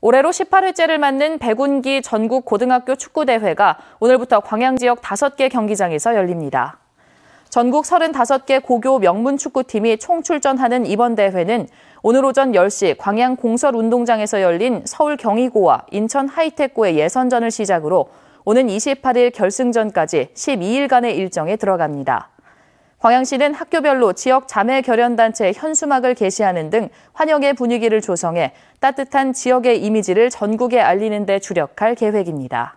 올해로 18회째를 맞는 백운기 전국 고등학교 축구대회가 오늘부터 광양 지역 5개 경기장에서 열립니다. 전국 35개 고교 명문 축구팀이 총출전하는 이번 대회는 오늘 오전 10시 광양 공설 운동장에서 열린 서울 경희고와 인천 하이테크의 예선전을 시작으로 오는 28일 결승전까지 12일간의 일정에 들어갑니다. 광양시는 학교별로 지역 자매 결연단체 현수막을 게시하는 등 환영의 분위기를 조성해 따뜻한 지역의 이미지를 전국에 알리는 데 주력할 계획입니다.